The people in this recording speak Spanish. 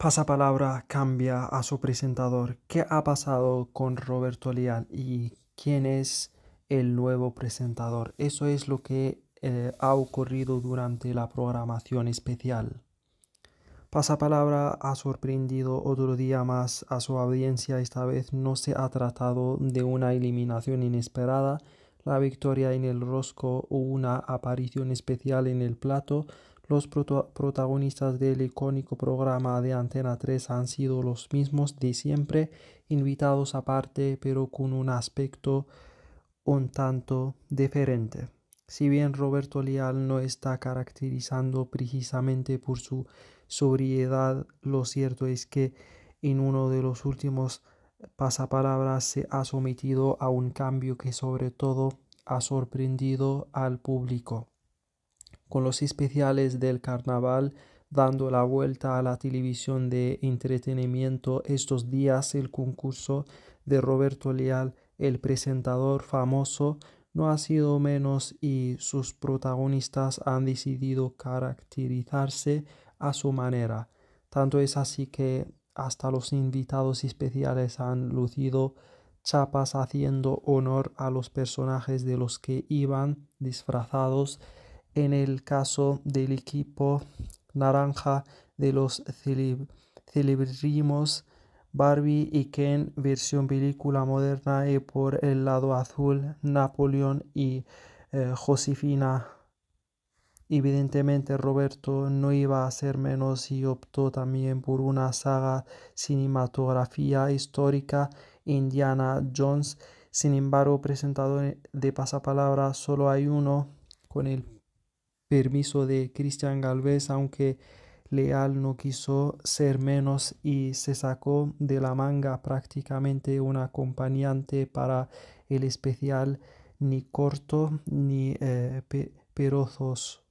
Pasapalabra cambia a su presentador. ¿Qué ha pasado con Roberto Leal y quién es el nuevo presentador? Eso es lo que eh, ha ocurrido durante la programación especial. Pasapalabra ha sorprendido otro día más a su audiencia. Esta vez no se ha tratado de una eliminación inesperada, la victoria en el rosco o una aparición especial en el plato, los protagonistas del icónico programa de Antena 3 han sido los mismos de siempre, invitados aparte, pero con un aspecto un tanto diferente. Si bien Roberto Leal no está caracterizando precisamente por su sobriedad, lo cierto es que en uno de los últimos pasapalabras se ha sometido a un cambio que sobre todo ha sorprendido al público con los especiales del carnaval dando la vuelta a la televisión de entretenimiento estos días el concurso de Roberto Leal, el presentador famoso, no ha sido menos y sus protagonistas han decidido caracterizarse a su manera. Tanto es así que hasta los invitados especiales han lucido chapas haciendo honor a los personajes de los que iban disfrazados en el caso del equipo naranja de los celebrimos Barbie y Ken versión película moderna y eh, por el lado azul Napoleón y eh, Josefina. Evidentemente Roberto no iba a ser menos y optó también por una saga cinematografía histórica Indiana Jones. Sin embargo, presentador de pasapalabra solo hay uno con el permiso de Cristian Galvez, aunque Leal no quiso ser menos y se sacó de la manga prácticamente un acompañante para el especial, ni corto ni eh, perozos.